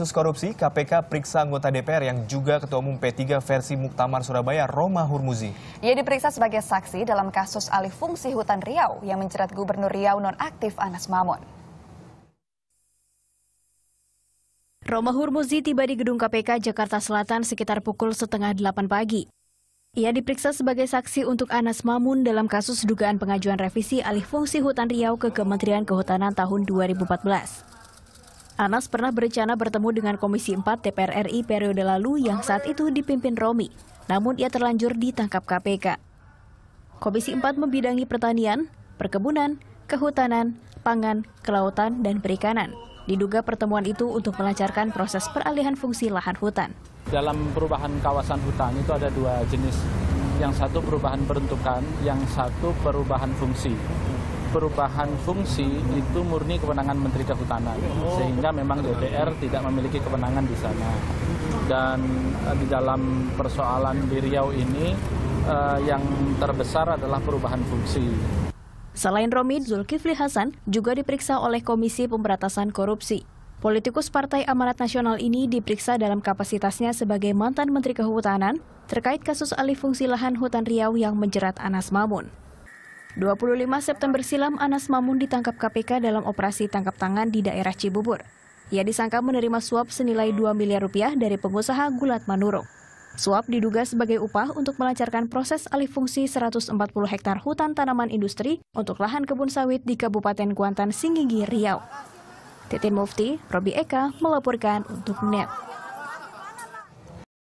Kasus korupsi, KPK periksa anggota DPR yang juga Ketua Umum P3 versi Muktamar Surabaya, Roma Hurmuzi. Ia diperiksa sebagai saksi dalam kasus alih fungsi hutan Riau yang mencerat Gubernur Riau nonaktif Anas Mamun. Roma Hurmuzi tiba di gedung KPK Jakarta Selatan sekitar pukul setengah delapan pagi. Ia diperiksa sebagai saksi untuk Anas Mamun dalam kasus dugaan pengajuan revisi alih fungsi hutan Riau ke Kementerian Kehutanan tahun 2014. Anas pernah berencana bertemu dengan Komisi 4 DPR RI periode lalu yang saat itu dipimpin Romi, namun ia terlanjur ditangkap KPK. Komisi 4 membidangi pertanian, perkebunan, kehutanan, pangan, kelautan, dan perikanan. Diduga pertemuan itu untuk melancarkan proses peralihan fungsi lahan hutan. Dalam perubahan kawasan hutan itu ada dua jenis. Yang satu perubahan peruntukan, yang satu perubahan fungsi perubahan fungsi itu murni kewenangan Menteri Kehutanan sehingga memang DPR tidak memiliki kewenangan di sana dan eh, di dalam persoalan di Riau ini eh, yang terbesar adalah perubahan fungsi Selain Romi, Zulkifli Hasan juga diperiksa oleh Komisi Pemberantasan Korupsi. Politikus Partai Amanat Nasional ini diperiksa dalam kapasitasnya sebagai mantan Menteri Kehutanan terkait kasus alih fungsi lahan hutan Riau yang menjerat Anas Mamun. 25 September silam, Anas Mamun ditangkap KPK dalam operasi tangkap tangan di daerah Cibubur. Ia disangka menerima suap senilai 2 miliar rupiah dari pengusaha Gulat Manurung. Suap diduga sebagai upah untuk melancarkan proses alih fungsi 140 hektar hutan tanaman industri untuk lahan kebun sawit di Kabupaten Kuantan, Singigi, Riau. Titin Mufti, Robi Eka melaporkan untuk NET.